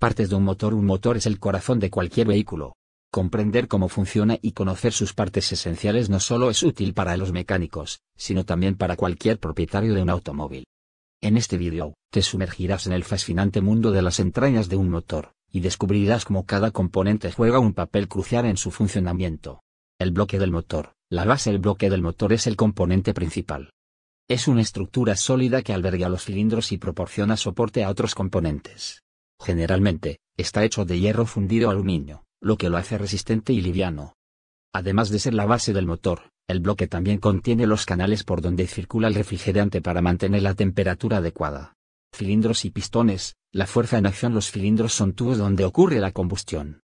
Partes de un motor Un motor es el corazón de cualquier vehículo. Comprender cómo funciona y conocer sus partes esenciales no solo es útil para los mecánicos, sino también para cualquier propietario de un automóvil. En este vídeo, te sumergirás en el fascinante mundo de las entrañas de un motor, y descubrirás cómo cada componente juega un papel crucial en su funcionamiento. El bloque del motor, la base del bloque del motor es el componente principal. Es una estructura sólida que alberga los cilindros y proporciona soporte a otros componentes. Generalmente, está hecho de hierro fundido aluminio, lo que lo hace resistente y liviano. Además de ser la base del motor, el bloque también contiene los canales por donde circula el refrigerante para mantener la temperatura adecuada. Cilindros y pistones, la fuerza en acción los cilindros son tubos donde ocurre la combustión.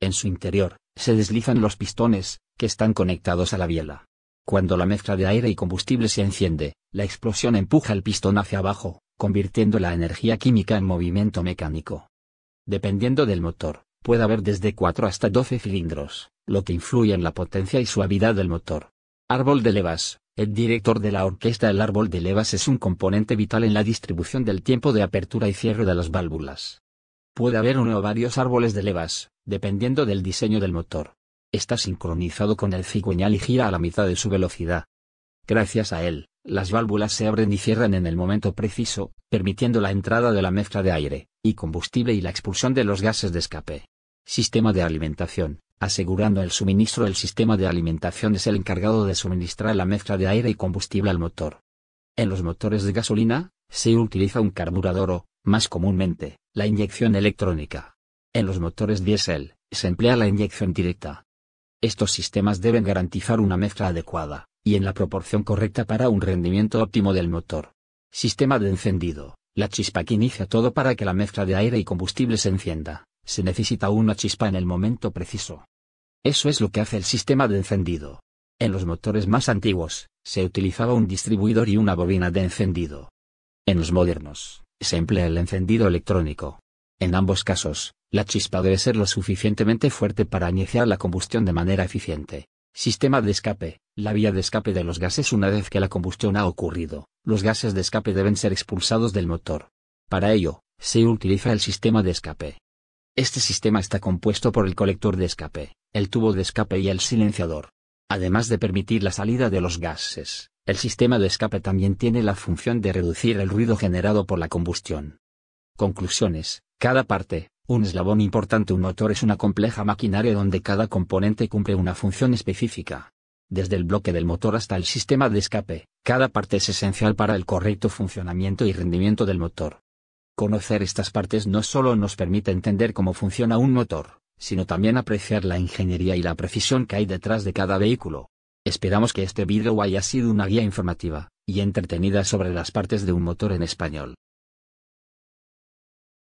En su interior, se deslizan los pistones, que están conectados a la biela. Cuando la mezcla de aire y combustible se enciende, la explosión empuja el pistón hacia abajo, convirtiendo la energía química en movimiento mecánico. Dependiendo del motor, puede haber desde 4 hasta 12 cilindros, lo que influye en la potencia y suavidad del motor. Árbol de levas. El director de la orquesta El árbol de levas es un componente vital en la distribución del tiempo de apertura y cierre de las válvulas. Puede haber uno o varios árboles de levas, dependiendo del diseño del motor. Está sincronizado con el cigüeñal y gira a la mitad de su velocidad. Gracias a él, las válvulas se abren y cierran en el momento preciso, permitiendo la entrada de la mezcla de aire y combustible y la expulsión de los gases de escape. Sistema de alimentación. Asegurando el suministro el sistema de alimentación es el encargado de suministrar la mezcla de aire y combustible al motor. En los motores de gasolina, se utiliza un carburador o, más comúnmente, la inyección electrónica. En los motores diésel, se emplea la inyección directa. Estos sistemas deben garantizar una mezcla adecuada, y en la proporción correcta para un rendimiento óptimo del motor. Sistema de encendido. La chispa que inicia todo para que la mezcla de aire y combustible se encienda. Se necesita una chispa en el momento preciso. Eso es lo que hace el sistema de encendido. En los motores más antiguos, se utilizaba un distribuidor y una bobina de encendido. En los modernos, se emplea el encendido electrónico. En ambos casos, la chispa debe ser lo suficientemente fuerte para iniciar la combustión de manera eficiente. Sistema de escape. La vía de escape de los gases una vez que la combustión ha ocurrido, los gases de escape deben ser expulsados del motor. Para ello, se utiliza el sistema de escape. Este sistema está compuesto por el colector de escape, el tubo de escape y el silenciador. Además de permitir la salida de los gases, el sistema de escape también tiene la función de reducir el ruido generado por la combustión. Conclusiones. Cada parte, un eslabón importante un motor es una compleja maquinaria donde cada componente cumple una función específica. Desde el bloque del motor hasta el sistema de escape, cada parte es esencial para el correcto funcionamiento y rendimiento del motor. Conocer estas partes no solo nos permite entender cómo funciona un motor, sino también apreciar la ingeniería y la precisión que hay detrás de cada vehículo. Esperamos que este vídeo haya sido una guía informativa y entretenida sobre las partes de un motor en español.